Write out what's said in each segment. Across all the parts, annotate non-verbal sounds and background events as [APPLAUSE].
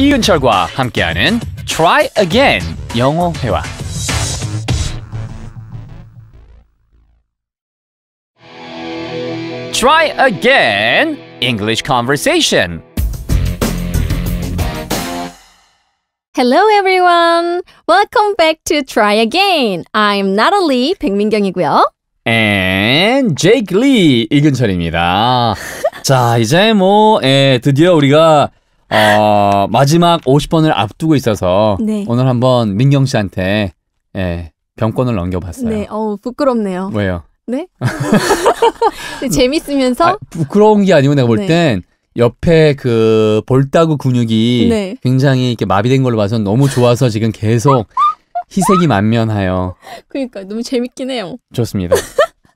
이윤철과 함께하는 Try Again 영어 회화. Try Again English Conversation. Hello everyone. Welcome back to Try Again. I'm Natalie 백민경이고요. and Jake Lee 이근철입니다. 자, 이제 뭐 예, 드디어 우리가 어, 마지막 50번을 앞두고 있어서 네. 오늘 한번 민경 씨한테 예, 병권을 넘겨봤어요. 네, 어우, 부끄럽네요. 왜요? 네? [LAUGHS] 재밌으면서 아, 부끄러운 게 아니고 내가 볼땐 네. 옆에 그 볼따구 근육이 네. 굉장히 이렇게 마비된 걸로 봐서 너무 좋아서 지금 계속 희색이 만면하여 그러니까 너무 재밌긴 해요. 좋습니다.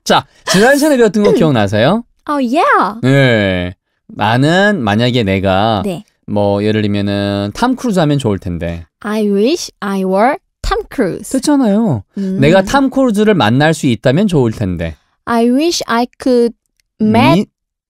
자, 지난 시간에 배웠던 거 [CLEARS THROAT] 기억나세요? 어, yeah. 네. 나는 만약에 내가 네. 뭐 예를 들면은 탐 크루즈 하면 좋을 텐데. I wish I were Tom Cruise. 됐잖아요. 음. 내가 탐 크루즈를 만날 수 있다면 좋을 텐데. I wish I could met 미?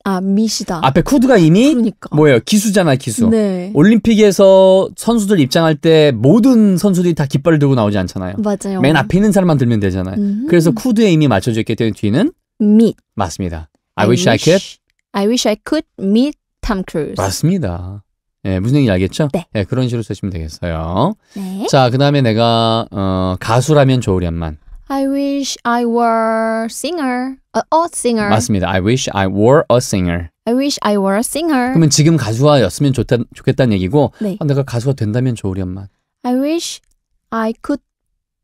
아 미시다. 앞에 쿠드가 이미 그러니까. 뭐예요? 기수잖아 기수. 네. 올림픽에서 선수들 입장할 때 모든 선수들이 다 깃발을 들고 나오지 않잖아요. 맞아요. 맨 앞에 있는 사람만 들면 되잖아요. 음. 그래서 쿠드에 이미 맞춰져 있기 때문에 뒤는 meet 맞습니다. I, I wish, wish I could. I wish I could meet Tom Cruise. 맞습니다. 예, 무슨 얘기인 알겠죠? 네. 예, 그런 식으로 쓰시면 되겠어요. 네. 자, 그 다음에 내가 어, 가수라면 좋으련만. I wish I were singer. A, 어, a singer. 맞습니다. I wish I were a singer. I wish I were a singer. 그러면 지금 가수와였으면 좋다, 좋겠다는 얘기고 네. 아, 내가 가수가 된다면 좋으련만. I wish I could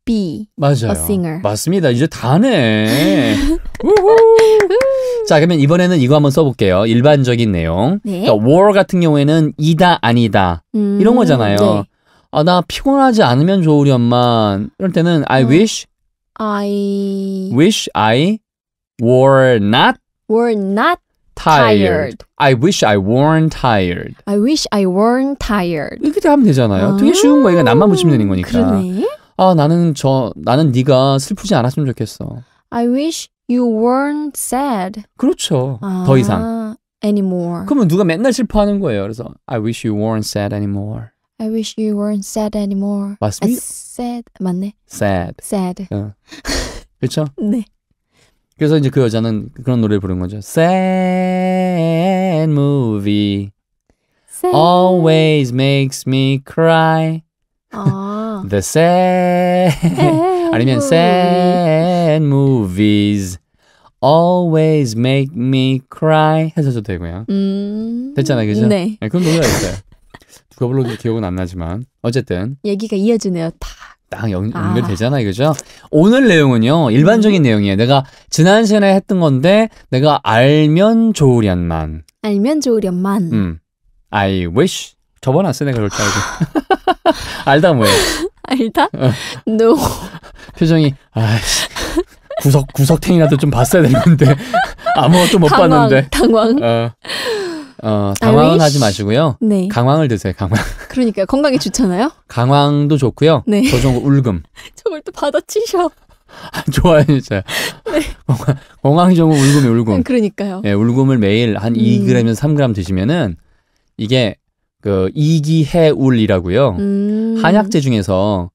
be 맞아요. a singer. 맞습니다. 이제 다네. [LAUGHS] 자, 그러면 이번에는 이거 한번 써볼게요. 일반적인 내용. 네. 그러니까 war 같은 경우에는 이다 아니다 음, 이런 거잖아요. 네. 아, 나 피곤하지 않으면 좋으련만 이럴 때는 I 음. wish I wish I were not were not tired. I wish I weren't tired. I wish I weren't tired. 이렇게 하면 되잖아요. 되게 쉬운 거예요. 남만 붙이면 되는 거니까. 그러네. 아, 나는 저 나는 네가 슬프지 않았으면 좋겠어. I wish you weren't sad. 그렇죠. 아, 더 이상. anymore. 그러면 누가 맨날 슬퍼하는 거예요. 그래서 I wish you weren't sad anymore. I wish you weren't sad anymore. 맞습니다. 아, sad 맞네. sad. sad. 어. 그렇죠? 네. 그래서 이제 그 여자는 그런 노래를 부른 거죠. Sad movie sad. always makes me cry. 아. The sad 아니면 sad movies always make me cry 해서도 되고요. 음... 됐잖아요, 그죠? 네. 네 그건 노래가 있어요. 누가 불러도 기억은 안 나지만 어쨌든 얘기가 이어지네요. 딱. 딱 연, 결되잖아요 아. 그죠? 오늘 내용은요, 일반적인 음. 내용이에요. 내가 지난 시간에 했던 건데, 내가 알면 좋으련만. 알면 좋으련만. 음. I wish. 저번아안 쓰네, 그럴 줄 알고. [LAUGHS] 알다 뭐예요. 아니다? No. 어. 네. 표정이 아씨 구석 구석탱이라도 좀 봤어야 되는데 [LAUGHS] 아무것도 못 강황, 봤는데. 당황. 어. 어, 당황은 하지 마시고요. 네. 강황을 드세요. 강황. 그러니까 건강에 좋잖아요. 강황도 좋고요. 네. 저종 울금. [LAUGHS] 저걸 또 받아치셔. [LAUGHS] 좋아요 진짜. 네. 건강이 좋은 울금이 울금. 음, 그러니까요. 예, 울금을 매일 한 2g에서 음. 3g 드시면은 이게 그 이기해울이라고요. 음. 한약재 중에서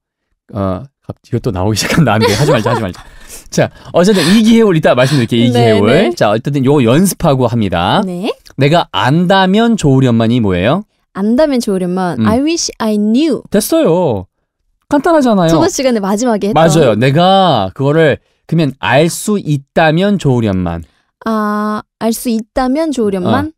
어 이것도 나오기 시작한다. 안 돼. 하지 말자. 하지 말자. 자, 어쨌든 이기해울 이따 말씀드릴게요. 네, 이기해울 네. 자, 어쨌든 요 연습하고 합니다. 네. 내가 안다면 좋으련만이 뭐예요? 안다면 좋으련만. 음. I wish I knew. 됐어요. 간단하잖아요. 저번 시간에 마지막에 했던. 맞아요. 내가 그거를 그러면 알 수 있다면 좋으련만. 아, 알 수 있다면 좋으련만. 어.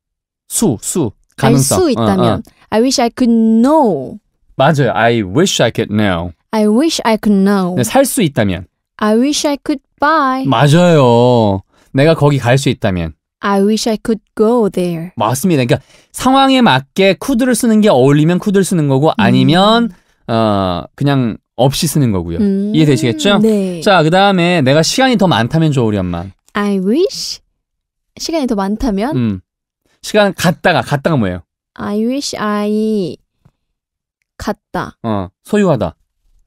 수, 수. 가알수 있다면. 어, 어. I wish I could know. 맞아요. I wish I could know. I wish I could know. 네, 살수 있다면. I wish I could buy. 맞아요. 내가 거기 갈 수 있다면. I wish I could go there. 맞습니다. 그러니까 상황에 맞게 could를 쓰는 게 어울리면 could를 쓰는 거고 음. 아니면 어 그냥 없이 쓰는 거고요. 음. 이해되시겠죠? 네. 자, 그다음에 내가 시간이 더 많다면 좋으리 엄마. I wish 시간이 더 많다면 음. 시간 갔다가 갔다가 뭐예요? I wish I 갔다. 어, 소유하다.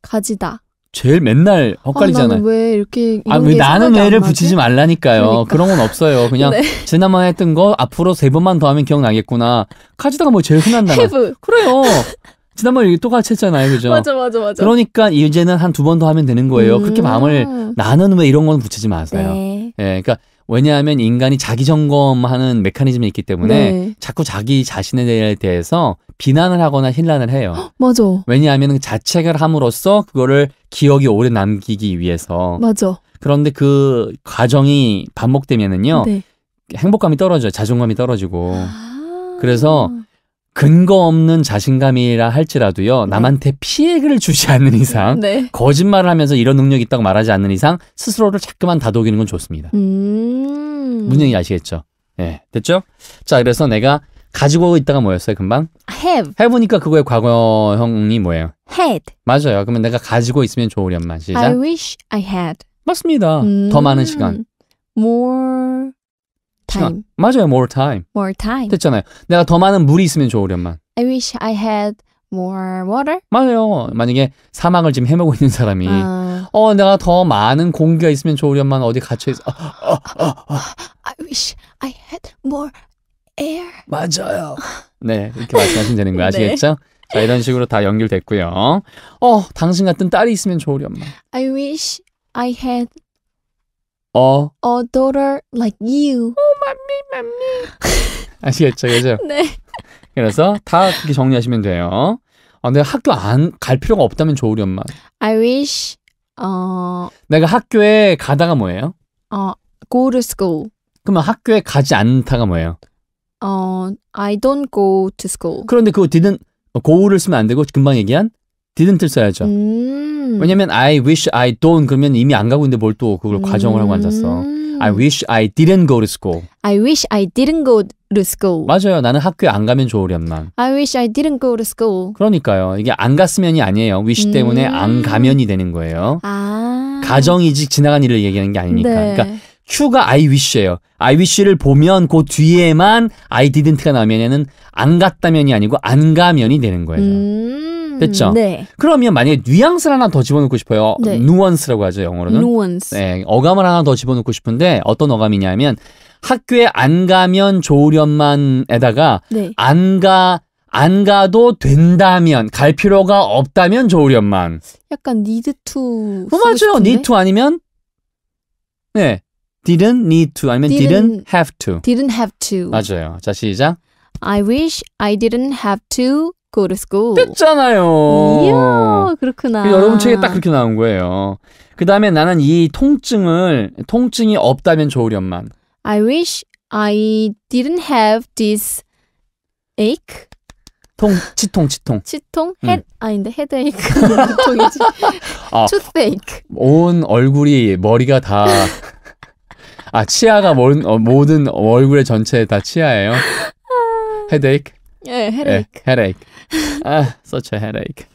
가지다. 제일 맨날 아, 헛갈리잖아요. 아, 왜 이렇게 아, 왜 나는 왜를 붙이지 말라니까요. 그러니까. 그런 건 없어요. 그냥 [LAUGHS] 네. 지난번에 했던 거 앞으로 세 번만 더 하면 기억나겠구나. 가지다가 뭐 제일 흔한 단어. 그래요. 지난번에 똑같이 했잖아요. 그죠? [LAUGHS] 맞아, 맞아, 맞아. 그러니까 이제는 한 두 번 더 하면 되는 거예요. 음. 그렇게 마음을 나는 왜 이런 건 붙이지 마세요. 네. 예. 그러니까 왜냐하면 인간이 자기 점검하는 메커니즘이 있기 때문에 네. 자꾸 자기 자신에 대해서 비난을 하거나 힐난을 해요. [GASPS] 맞아. 왜냐하면 자책을 함으로써 그거를 기억이 오래 남기기 위해서. 맞아. 그런데 그 과정이 반복되면은요. 네. 행복감이 떨어져요. 자존감이 떨어지고. 아~ 그래서 근거 없는 자신감이라 할지라도요 네. 남한테 피해를 주지 않는 이상 네. 거짓말을 하면서 이런 능력이 있다고 말하지 않는 이상 스스로를 자꾸만 다독이는 건 좋습니다. 음... 문영이 아시겠죠? 예, 네, 됐죠? 자, 그래서 내가 가지고 있다가 뭐였어요, 금방? have. 해보니까 그거의 과거형이 뭐예요? had. 맞아요. 그러면 내가 가지고 있으면 좋으련만 시작. I wish I had. 맞습니다. 음... 더 많은 시간. more time. 시간. 아, 맞아요. more time. more time. 됐잖아요. 내가 더 많은 물이 있으면 좋으련만. I wish I had more water. 맞아요. 만약에 사망을 지금 헤매고 있는 사람이 어, 어 내가 더 많은 공기가 있으면 좋으련만 어디 갇혀 있어. 어, 어, 어, 어. I wish I had more air. 맞아요. 아. 네, 이렇게 말씀하시면 되는 거 [LAUGHS] 네. 아시겠죠? 자, 이런 식으로 다 연결됐고요. 어, 당신 같은 딸이 있으면 좋으련만. I wish I had 어, a daughter like you. 맘미 맘미 아시겠죠 그죠? 네. 그래서 다 그렇게 정리하시면 돼요. 아, 내가 학교 안 갈 필요가 없다면 좋으리 엄마. I wish 어 내가 학교에 가다가 뭐예요? 어 go to school. 그러면 학교에 가지 않다가 뭐예요? 어 I don't go to school. 그런데 그거 didn't go를 쓰면 안 되고 금방 얘기한 didn't를 써야죠. 음. 왜냐면 I wish I don't 그러면 이미 안 가고 있는데 뭘 또 그걸 과정을 음. 하고 앉았어. I wish I didn't go to school. I wish I didn't go to school. 맞아요. 나는 학교에 안 가면 좋으련만. I wish I didn't go to school. 그러니까요. 이게 안 갔으면이 아니에요. wish 음. 때문에 안 가면이 되는 거예요. 아. 가정이지 지나간 일을 얘기하는 게 아니니까. 네. 그러니까 Q가 I wish예요. I wish를 보면 그 뒤에만 I didn't가 나면에는 안 갔다면이 아니고 안 가면이 되는 거예요. 음. 됐죠? 음, 네. 그러면 만약에 뉘앙스를 하나 더 집어넣고 싶어요. 네. 누언스라고 하죠, 영어로는. 누언스. 네, 어감을 하나 더 집어넣고 싶은데 어떤 어감이냐면 학교에 안 가면 좋으련만에다가 네. 안가 안 가도 된다면 갈 필요가 없다면 좋으련만. 약간 니드 투. d to. 어, 맞아요. n e e 아니면 네 didn't need to 아니면 didn't, didn't have to. didn't have to. 맞아요. 자 시작. I wish I didn't have to go to 뜯잖아요. 이야, 그렇구나. 그 여러분 책에 딱 그렇게 나온 거예요. 그 다음에 나는 이 통증을 통증이 없다면 좋으련만. I wish I didn't have this ache. 통, 치통, 치통. 치통? 헤, 음. 아닌데 헤드에이크 통이지. [LAUGHS] 아, 투스에이크. 온 얼굴이 머리가 다. 아 치아가 모든, 어, 모든 얼굴의 전체 다 치아예요. 헤드에이크. 아. 예, 헤레이크. 예, 헤레이크. 아, such a headache.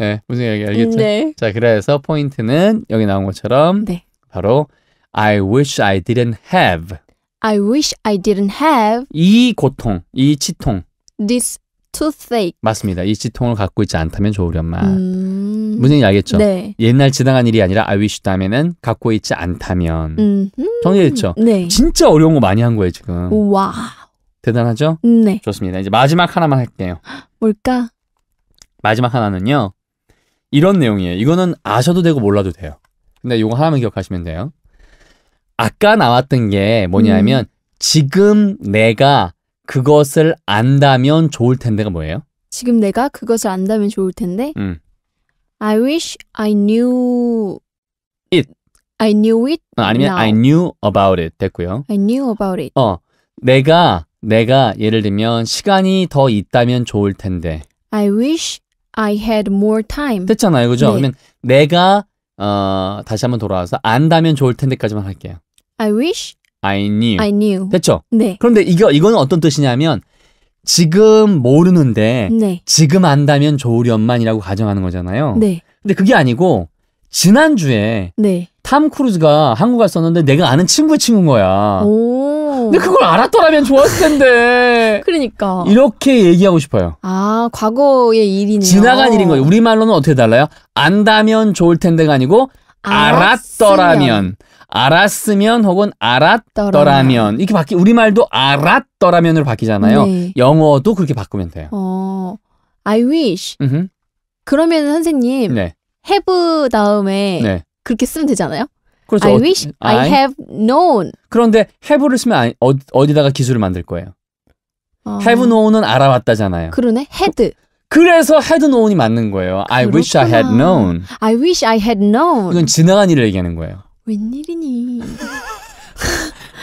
예, 무슨 얘기 알겠죠? 네. 자, 그래서 포인트는 여기 나온 것처럼 네. 바로 I wish I didn't have. I wish I didn't have 이 고통, 이 치통. This toothache. 맞습니다. 이 치통을 갖고 있지 않다면 좋으련만. 음... 무슨 얘기 알겠죠? 네. 옛날 지나간 일이 아니라 I wish 다음에는 갖고 있지 않다면. 음... 정리됐죠? 네. 진짜 어려운 거 많이 한 거예요 지금. 와. 대단하죠? 네. 좋습니다. 이제 마지막 하나만 할게요. 뭘까? 마지막 하나는요. 이런 내용이에요. 이거는 아셔도 되고 몰라도 돼요. 근데 이거 하나만 기억하시면 돼요. 아까 나왔던 게 뭐냐면 음. 지금 내가 그것을 안다면 좋을 텐데가 뭐예요? 지금 내가 그것을 안다면 좋을 텐데. 음. I wish I knew it. I knew it. 어, 아니면 now. I knew about it 됐고요. I knew about it. 어, 내가 내가 예를 들면 시간이 더 있다면 좋을 텐데. I wish I had more time. 됐잖아요. 그죠? 네. 그러면 내가 어, 다시 한번 돌아와서 안다면 좋을 텐데까지만 할게요. I wish I knew. I knew. 됐죠? 네. 그런데 이거 이거는 어떤 뜻이냐면 지금 모르는데 네. 지금 안다면 좋으련만이라고 가정하는 거잖아요. 네. 근데 그게 아니고 지난주에 네. 탐 크루즈가 한국 갔었는데 내가 아는 친구의 친구인 거야. 오. 근데 그걸 알았더라면 좋았을 텐데. [LAUGHS] 그러니까. 이렇게 얘기하고 싶어요. 아, 과거의 일이네요. 지나간 일인 거예요. 우리말로는 어떻게 달라요? 안다면 좋을 텐데가 아니고 알았더라면 알았으면 혹은 알았더라면 이렇게 바뀌 우리말도 알았더라면으로 바뀌잖아요. 네. 영어도 그렇게 바꾸면 돼요. 어, I wish. 으흠. 그러면 선생님 네. have 다음에 네. 그렇게 쓰면 되잖아요. 그래서 그렇죠. I 어, wish I, I, have known. 그런데 have를 쓰면 어, 디다가 기술을 만들 거예요. 어. have known은 알아봤다잖아요. 그러네. had. 그래서 had known이 맞는 거예요. 그렇구나. I wish I had known. I wish I had known. 이건 지나간 일을 얘기하는 거예요. 웬일이니? [LAUGHS]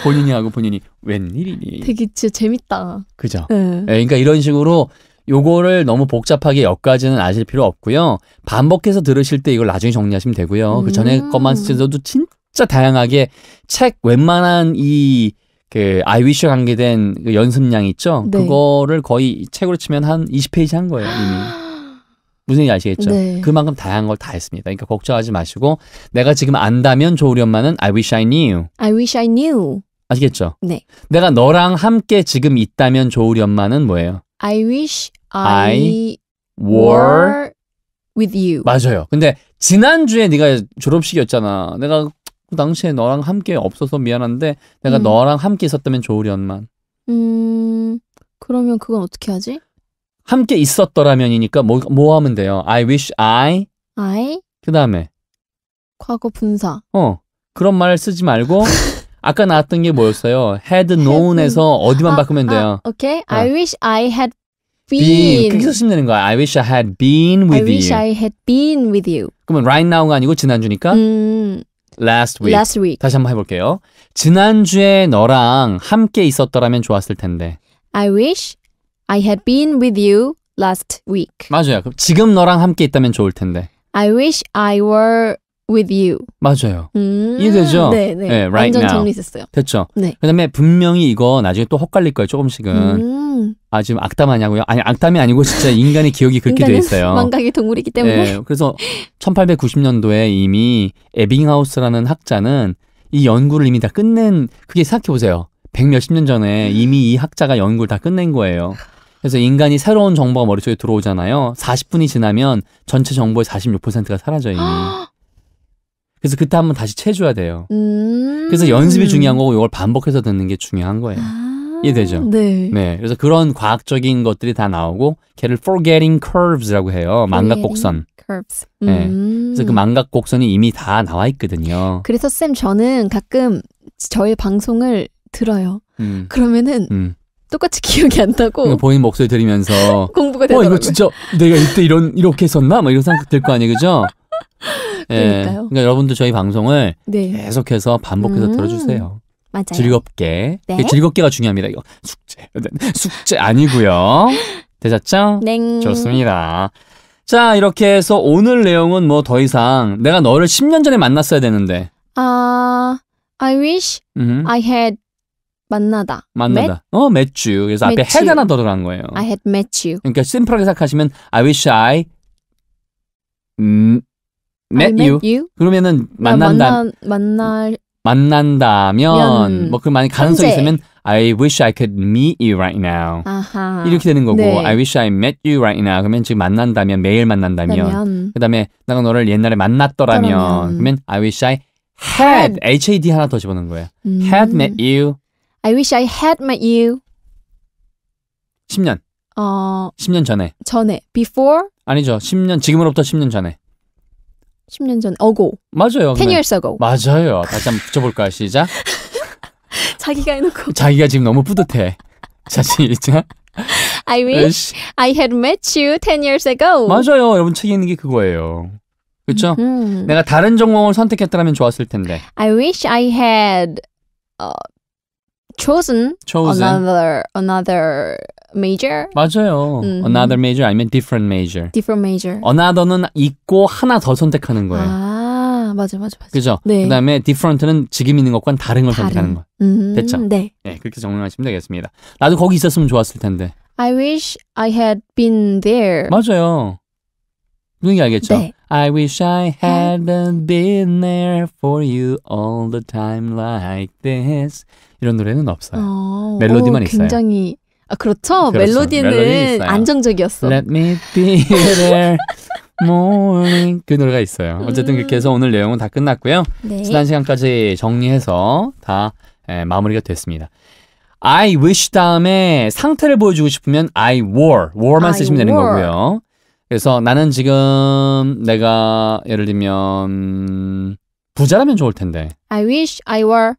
본인이 하고 본인이 웬일이니? 되게 진짜 재밌다. 그죠? 네. 네. 그러니까 이런 식으로 요거를 너무 복잡하게 여기까지는 아실 필요 없고요. 반복해서 들으실 때 이걸 나중에 정리하시면 되고요. 음. 그 전에 음. 것만 쓰셔도 진짜 다양하게 책 웬만한 이 그 아이위슈 관계된 그 연습량 있죠. 네. 그거를 거의 책으로 치면 한 20페이지 한 거예요, 이미. [GASPS] 무슨 얘기 아시겠죠? 네. 그만큼 다양한 걸 다 했습니다. 그러니까 걱정하지 마시고 내가 지금 안다면 좋으리 엄마는 I wish I knew. I wish I knew. 아시겠죠? 네. 내가 너랑 함께 지금 있다면 좋으리 엄마는 뭐예요? I wish I, wore with you. 맞아요. 근데 지난주에 네가 졸업식이었잖아. 내가 그 당시에 너랑 함께 없어서 미안한데 내가 음. 너랑 함께 있었다면 좋으련만. 음. 그러면 그건 어떻게 하지? 함께 있었더라면이니까 뭐, 뭐 하면 돼요? I wish I I 그다음에 과거 분사. 어. 그런 말을 쓰지 말고 [LAUGHS] 아까 나왔던 게 뭐였어요? had known에서 어디만 아, 바꾸면 아, 돼요. 아, 오케이. o k 어. I wish I had been. 그렇게 쓰시면 되는 거야. I wish I had been with I you. I wish I had been with you. 그러면 right now가 아니고 지난주니까 음, last week. last week. 다시 한번 해볼게요. 지난주에 너랑 함께 있었더라면 좋았을 텐데. I wish I had been with you last week. 맞아요. 그럼 지금 너랑 함께 있다면 좋을 텐데. I wish I were with you. 맞아요. 음~ 이해되죠? 네, 네. 네 right 완전 now. 정리됐어요. 됐죠? 네. 그다음에 분명히 이거 나중에 또 헛갈릴 거예요. 조금씩은. 음~ 아 지금 악담하냐고요? 아니 악담이 아니고 진짜 인간의 기억이 그렇게 돼 있어요. 망각의 동물이기 때문에. 네, 그래서 1890년도에 이미 에빙하우스라는 학자는 이 연구를 이미 다 끝낸 그게 생각해 보세요. 백 몇십 년 전에 이미 이 학자가 연구를 다 끝낸 거예요. 그래서 인간이 새로운 정보가 머릿속에 들어오잖아요. 40분이 지나면 전체 정보의 46%가 사라져 이미. [GASPS] 그래서 그때 한 번 다시 채줘야 돼요. 음. 그래서 연습이 중요한 거고 이걸 반복해서 듣는 게 중요한 거예요. 아. 이해되죠? 네. 네. 그래서 그런 과학적인 것들이 다 나오고 걔를 forgetting curves라고 해요. 망각 곡선. curves. 네. 음. 네. 그래서 그 망각 곡선이 이미 다 나와 있거든요. 그래서 쌤 저는 가끔 저의 방송을 들어요. 음. 그러면은 음. 똑같이 [LAUGHS] 기억이 안 나고 그러니까 본인 목소리 들으면서 [LAUGHS] 공부가 되더라고요. 어 이거 진짜 내가 이때 이런 이렇게 했었나? 막 뭐 이런 생각 들 거 아니에요, 그죠? 예. 그러니까요. 그러니까 여러분들 저희 방송을 네. 계속해서 반복해서 음. 들어주세요. 맞아요. 즐겁게. 네. 즐겁게가 중요합니다. 이거 숙제. [LAUGHS] 숙제 아니고요. 되셨죠? 네. 좋습니다. 자, 이렇게 해서 오늘 내용은 뭐 더 이상 내가 너를 10년 전에 만났어야 되는데. 아, uh, I wish 음. I had 만나다. 만나다. Met? 어, met you. 그래서 met 앞에 had 하나 더 들어간 거예요. I had met you. 그러니까 심플하게 생각하시면 I wish I 음, met, met you. 그러면은 아, 만난다. 만나, 만날 만난다면 뭐그 만약 가능성이 현재. 있으면 I wish I could meet you right now. 아하. 이렇게 되는 거고 네. I wish I met you right now. 그러면 지금 만난다면 매일 만난다면 그다음에 내가 너를 옛날에 만났더라면 그러면, 그러면 I wish I had had 하나 더 집어넣은 거예요. 음. had met you. I wish I had met you. 10년. 어 10년 전에. 전에 before 아니죠. 10년 지금으로부터 10년 전에. 10년 전 어고. 맞아요. 10 years ago. 맞아요. 다시 한번 붙여볼까요? 시작. [LAUGHS] 자기가 해놓고. 자기가 지금 너무 뿌듯해. 자, 시작. I wish I had met you 10 years ago. 맞아요. 여러분 책 읽는 게 그거예요. 그렇죠? 음. 내가 다른 전공을 선택했다면 좋았을 텐데. I wish I had uh, chosen, chosen another another major. 맞아요. 음. Another major 아니면 different major. different major. Another는 있고 하나 더 선택하는 거예요. 아, 맞아, 맞아, 맞아. 그죠? 네. 그 다음에 different는 지금 있는 것과는 다른 걸 다른. 선택하는 거. 음, 됐죠? 네. 네. 그렇게 정리하시면 되겠습니다. 나도 거기 있었으면 좋았을 텐데. I wish I had been there. 맞아요. 분위기 알겠죠? 네. I wish I hadn't been there for you all the time like this. 이런 노래는 없어요. 어, 멜로디만 오, 굉장히 있어요. 굉장히 아, 그렇죠. 그렇죠. 멜로디는 멜로디 안정적이었어. Let me be there. morning 그 노래가 있어요. 어쨌든 음. 그렇게 해서 오늘 내용은 다 끝났고요. 네. 지난 시간까지 정리해서 다 예, 마무리가 됐습니다. I wish 다음에 상태를 보여주고 싶으면 I wore, wore만 I 쓰시면 wore. 되는 거고요. 그래서 나는 지금 내가 예를 들면 부자라면 좋을 텐데. I wish I were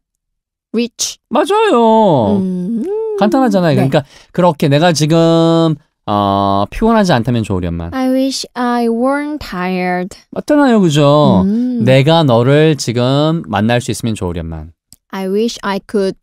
rich. 맞아요. 음. 간단하잖아요. 네. 그러니까 그렇게 내가 지금 어, 피곤하지 않다면 좋으련만. I wish I weren't tired. 맞잖아요, 그죠? 음. 내가 너를 지금 만날 수 있으면 좋으련만. I wish I could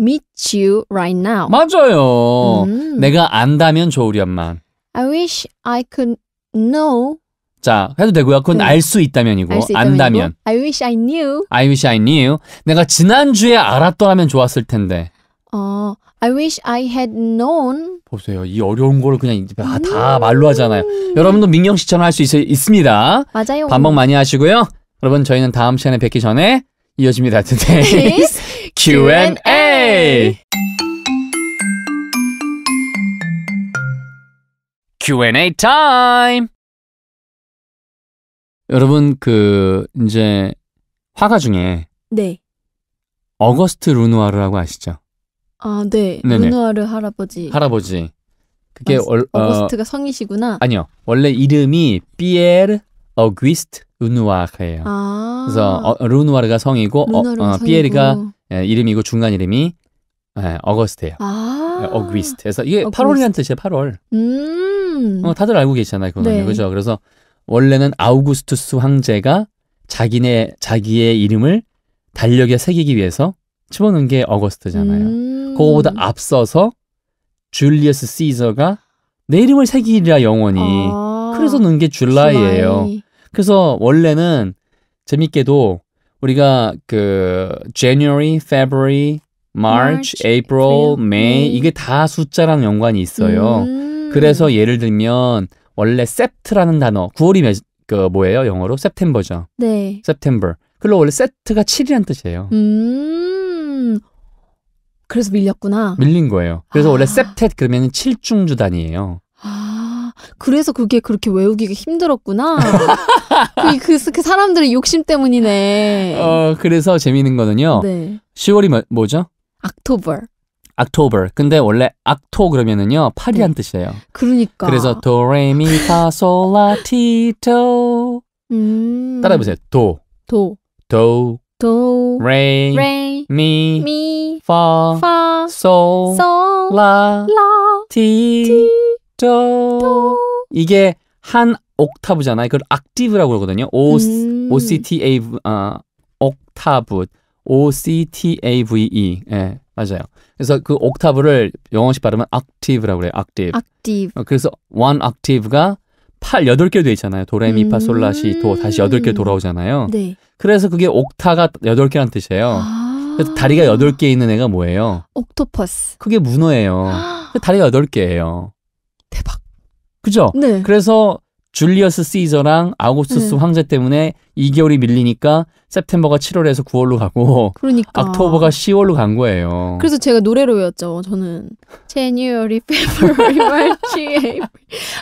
meet you right now. 맞아요. 음. 내가 안다면 좋으련만. I wish I could know. 자, 해도 되고요. 그건 네. 알수 있다면이고 알수 있다면이고, 안다면. I wish I knew. I wish I knew. 내가 지난주에 알았더라면 좋았을 텐데. 어, I wish I had known. 보세요. 이 어려운 걸 그냥 다, 다 음. 말로 하잖아요. 여러분도 민경 씨처럼 할수 있습니다. 맞아요. 반복 많이 하시고요. 여러분 저희는 다음 시간에 뵙기 전에 이어집니다. Today's Q&A. Q&A 타임. 여러분 그 이제 화가 중에 네. 어거스트 루누아르라고 아시죠? 아, 네. 르누아르 할아버지. 할아버지. 그게 얼, 어, 어거스트가 성이시구나. 아니요. 원래 이름이 피에르 어귀스트 루누아르예요. 아. 그래서 어, 르누아르가 성이고 루누아르가 어, 피에르가 어, 예, 이름이고 중간 이름이 예, 어거스트예요. 아. 어귀스트. 예, 그래서 이게 어거스트. 8월이란 뜻이에요. 8월. 음. 어, 다들 알고 계시잖아요. 그거는. 네. 그죠? 그래서 원래는 아우구스투스 황제가 자기네 자기의 이름을 달력에 새기기 위해서 집어넣은 게 어거스트잖아요. 음. 그거보다 음. 앞서서 줄리어스 시저가 내 이름을 새기리라 영원히. 아, 그래서 넣은 게 줄라이예요. 줄라이. 그래서 원래는 재밌게도 우리가 그 January, February, March, March April, April, May 음. 이게 다 숫자랑 연관이 있어요. 음. 그래서 예를 들면 원래 sept라는 단어 9월이 몇, 그 뭐예요? 영어로 september죠. 네. september. 그리고 원래 set가 7이란 뜻이에요. 음. 그래서 밀렸구나. 밀린 거예요. 그래서 아. 원래 셉텟 그러면 7중주 단이에요 아, 그래서 그게 그렇게 외우기가 힘들었구나. [LAUGHS] 그, 그, 그, 사람들의 욕심 때문이네. 어, 그래서 재미있는 거는요. 네. 10월이 뭐, 죠 October. October. 근데 원래 악토 그러면은요 8이란 네. 뜻이에요. 그러니까. 그래서 도레미파솔라티토 음. 따라해보세요. 도. 도. 도. 도, 레, 레 미, 미, 파, 파, 솔, 솔, 라, 라, 티, 티 도. 도. 이게 한 옥타브잖아요. 그걸 악티브라고 그러거든요. O, 음. o c t a 어, 옥타브, OCTAVE. 예, 맞아요. 그래서 그 옥타브를 영어식 발음은 악티브라고 그래요. 악티브. 악티브. 어, 그래서 one octave가 팔 여덟 개 돼 있잖아요. 도레미파 음. 솔라시 도 다시 여덟 개 돌아오잖아요. 네. 그래서 그게 옥타가 여덟 개란 뜻이에요. 아~ 그래서 다리가 여덟 개 있는 애가 뭐예요? 옥토퍼스. 그게 문어예요. [GASPS] 다리가 여덟 개예요. 대박. 그죠? 네. 그래서 줄리어스 시저랑 아우구스투스 네. 황제 때문에 2개월이 밀리니까 세템버가 7월에서 9월로 가고 그러니까. 악토버가 10월로 간 거예요. 그래서 제가 노래로 외웠죠. 저는 January, February, [LAUGHS] March, April.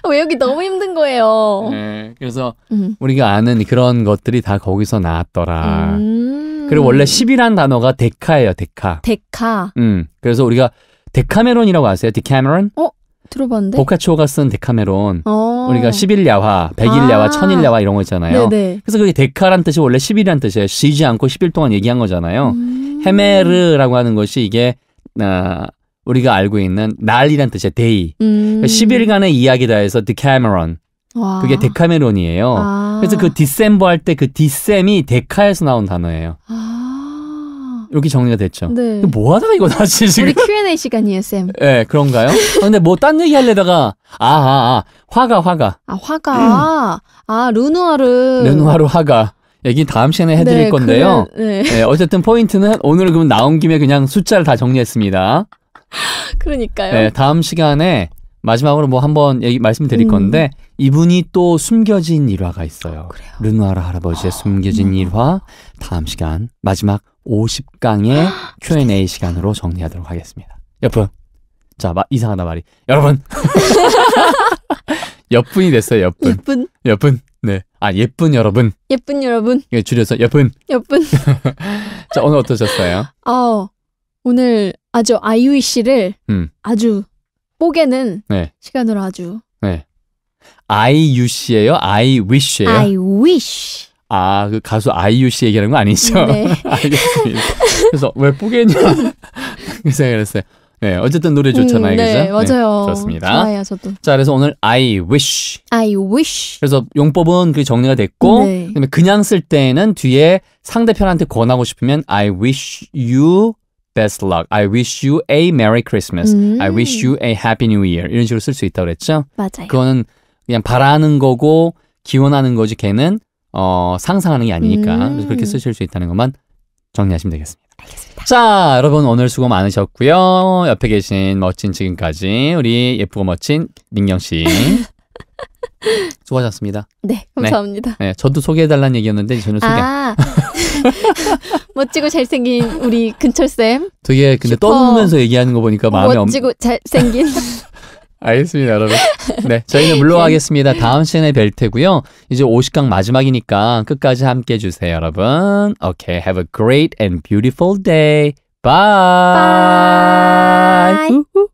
외우기 너무 힘든 거예요. 네, 그래서 음. 우리가 아는 그런 것들이 다 거기서 나왔더라. 음. 그리고 원래 10이란 단어가 데카예요. 데카. 데카. 음. 그래서 우리가 데카메론이라고 아세요? 디카메론? 어? 들어봤는데? 보카치오가 쓴 데카메론. 어. 우리가 10일 야화, 100일 야화, 1000일 아. 야화 이런 거 있잖아요. 네네. 그래서 그게 데카란 뜻이 원래 10일이란 뜻이에요. 쉬지 않고 10일 동안 얘기한 거잖아요. 음. 헤메르라고 하는 것이 이게 어, 우리가 알고 있는 날이란 뜻의 데이. 음. 그러니까 10일간의 이야기다 해서 데카메론. 그게 데카메론이에요. 아. 그래서 그 디셈버 할 때 그 디셈이 데카에서 나온 단어예요. 아. 여기 정리가 됐죠. 네. 뭐 하다가 이거 다시 지금. 우리 Q&A 시간이에요, 쌤. 네, 그런가요? 아, 근데 뭐 딴 얘기 하려다가 아, 아, 아. 화가 화가. 아, 화가. 음. 아, 르누아르. 르누아르 화가. 얘기 다음 시간에 해드릴 네, 건데요. 그 네. 네, 어쨌든 포인트는 오늘 그럼 나온 김에 그냥 숫자를 다 정리했습니다. 그러니까요. 네, 다음 시간에 마지막으로 뭐 한번 얘기 말씀드릴 음. 건데 이분이 또 숨겨진 일화가 있어요. 아, 르누아르 할아버지의 아, 숨겨진 음. 일화 다음 시간 마지막 50강의 아, Q&A 시간으로 정리하도록 하겠습니다. 여분. 자, 마, 이상하다 말이. 여러분. [LAUGHS] 여분이 됐어요, 여분. 예쁜. 여분. 네. 아, 예쁜 여러분. 예쁜 여러분. 예, 줄여서 여분. 여분. [LAUGHS] 자, 오늘 어떠셨어요? 어, 오늘 아주 아이유 씨를 음. 아주 뽀개는 네. 시간으로 아주. 네. I u 씨예요? I w i s 예요 I w i s 아, 그 가수 아이유 씨 얘기하는 거 아니죠? 네. [LAUGHS] 알겠습니다. 그래서 왜 뿌개냐? [LAUGHS] 그 생각을 했어요. 네, 어쨌든 노래 음, 좋잖아요, 음, 네, 그죠? 네, 맞아요. 네, 좋습니다. 좋아요, 저도. 자, 그래서 오늘 I wish. I wish. 그래서 용법은 그 정리가 됐고, 네. 그다음에 그냥 쓸 때는 뒤에 상대편한테 권하고 싶으면 I wish you best luck. I wish you a merry Christmas. 음. I wish you a happy new year. 이런 식으로 쓸 수 있다고 그랬죠? 맞아요. 그거는 그냥 바라는 거고 기원하는 거지. 걔는 어, 상상하는 게 아니니까 음. 그렇게 쓰실 수 있다는 것만 정리하시면 되겠습니다. 알겠습니다. 자, 여러분 오늘 수고 많으셨고요. 옆에 계신 멋진 지금까지 우리 예쁘고 멋진 민경 씨. [LAUGHS] 수고하셨습니다. 네, 네. 감사합니다. 네, 네 저도 소개해달라는 얘기였는데 저는 소개. 아, [LAUGHS] 멋지고 잘생긴 우리 근철 쌤. 되게 근데 떠오면서 얘기하는 거 보니까 마음에 멋지고 엄... 잘생긴. [LAUGHS] 알겠습니다, 여러분. 네, 저희는 물러가겠습니다. [LAUGHS] 네. 다음 시간에 뵐 테고요. 이제 50강 마지막이니까 끝까지 함께 해주세요, 여러분. Okay, have a great and beautiful day. Bye. Bye.